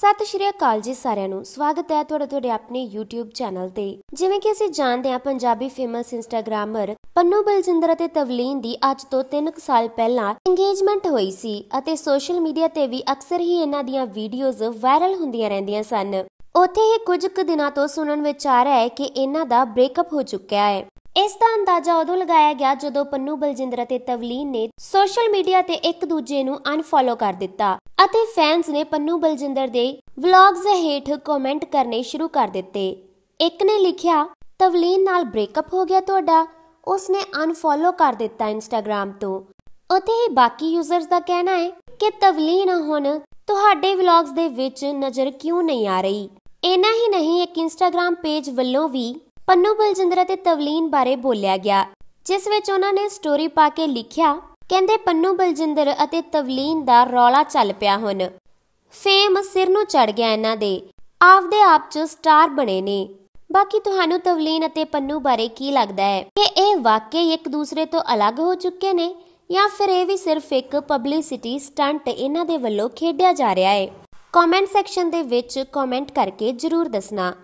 ਸਤਿ ਸ਼੍ਰੀ ਅਕਾਲ ਜੀ ਸਾਰਿਆਂ ਨੂੰ ਸਵਾਗਤ ਹੈ ਤੁਹਾਡਾ ਤੁਹਾਡੇ ਆਪਣੇ YouTube ਚੈਨਲ ਤੇ ਜਿਵੇਂ ਕਿ ਅਸੀਂ ਜਾਣਦੇ ਹਾਂ ਪੰਜਾਬੀ ਫੇਮਸ ਇੰਸਟਾਗ੍ਰਾਮਰ ਪੰਨੂ ਬਲਜਿੰਦਰ ਅਤੇ ਤਵਲੀਨ ਦੀ ਅੱਜ ਤੋਂ 3 ਸਾਲ ਪਹਿਲਾਂ ਇੰਗੇਜਮੈਂਟ ਹੋਈ ਸੀ ਅਤੇ ਸੋਸ਼ਲ ਮੀਡੀਆ ਤੇ ਵੀ ਅਕਸਰ ਹੀ ਇਹਨਾਂ ਦੀਆਂ ਵੀਡੀਓਜ਼ ਵਾਇਰਲ ਹੁੰਦੀਆਂ ਰਹਿੰਦੀਆਂ ਸਨ ਉੱਥੇ ਹੀ ਕੁਝ ਕੁ ਦਿਨਾਂ ਤੋਂ ਸੁਣਨ ਵਿੱਚ ਆ ਰਿਹਾ ਹੈ ਕਿ ਇਹਨਾਂ ਦਾ ਬ੍ਰੇਕਅਪ ਹੋ ਚੁੱਕਿਆ ਹੈ ਇਸ ਦਾ ਅੰਦਾਜ਼ਾ ਉਦੋਂ ਲਗਾਇਆ ਗਿਆ ਜਦੋਂ ਪੰਨੂ ਬਲਜਿੰਦਰ ਅਤੇ ਤਵਲੀਨ ਨੇ ਸੋਸ਼ਲ ਮੀਡੀਆ ਤੇ ਇੱਕ ਦੂਜੇ ਨੂੰ ਅਨਫੋਲੋ ਕਰ ਦਿੱਤਾ ਅਤੇ ਫੈਨਸ ਨੇ ਪੰਨੂ ਬਲਜਿੰਦਰ ਦੇ ਵਲੌਗਸ ਹੇਠ ਕਮੈਂਟ ਕਰਨੇ ਸ਼ੁਰੂ ਕਰ ਦਿੱਤੇ ਇੱਕ ਨੇ ਲਿਖਿਆ ਤਵਲੀਨ ਨਾਲ ਬ੍ਰੇਕਅਪ ਹੋ ਗਿਆ ਤੁਹਾਡਾ ਉਸਨੇ ਅਨਫੋਲੋ ਕਰ ਦਿੱਤਾ ਇੰਸਟਾਗ੍ਰam ਤੋਂ ਉਤੇ ਹੀ ਬਾਕੀ ਯੂਜ਼ਰਸ ਦਾ ਕਹਿਣਾ ਹੈ ਕਿ ਤਵਲੀਨ ਹੁਣ ਤੁਹਾਡੇ ਵਲੌਗਸ ਦੇ ਵਿੱਚ ਨਜ਼ਰ ਕਿਉਂ ਨਹੀਂ ਆ ਰਹੀ ਇਹਨਾਂ ਹੀ ਨਹੀਂ ਇੱਕ ਇੰਸਟਾਗ੍ਰam ਪੇਜ ਵੱਲੋਂ ਵੀ ਪੰਨੂ ਬਲਜਿੰਦਰ ਅਤੇ ਤਵਲੀਨ ਬਾਰੇ ਬੋਲਿਆ ਗਿਆ ਜਿਸ ਵਿੱਚ ਉਹਨਾਂ ਨੇ ਸਟੋਰੀ ਪਾ ਕੇ ਲਿਖਿਆ ਕਹਿੰਦੇ ਪੰਨੂ ਬਲਜਿੰਦਰ ਅਤੇ ਤਵਲੀਨ ਦਾ ਰੌਲਾ ਚੱਲ ਪਿਆ ਹੁਣ ਫੇਮ ਸਿਰ ਨੂੰ ਚੜ ਗਿਆ ਇਹਨਾਂ ਦੇ ਆਪਦੇ ਆਪ 'ਚ ਸਟਾਰ ਬਣੇ ਨੇ ਬਾਕੀ ਤੁਹਾਨੂੰ ਤਵਲੀਨ ਅਤੇ ਪੰਨੂ ਬਾਰੇ ਕੀ ਲੱਗਦਾ ਹੈ ਕਿ ਇਹ ਵਾਕਈ ਇੱਕ ਦੂਸਰੇ ਤੋਂ ਅਲੱਗ ਹੋ ਚੁੱਕੇ ਨੇ ਜਾਂ ਫਿਰ ਇਹ ਵੀ ਸਿਰਫ ਇੱਕ ਪਬਲਿਸਿਟੀ ਸਟੰਟ ਇਹਨਾਂ ਦੇ ਵੱਲੋਂ ਖੇਡਿਆ ਜਾ ਰਿਹਾ ਹੈ ਕਮੈਂਟ ਸੈਕਸ਼ਨ ਦੇ ਵਿੱਚ ਕਮੈਂਟ ਕਰਕੇ ਜਰੂਰ ਦੱਸਣਾ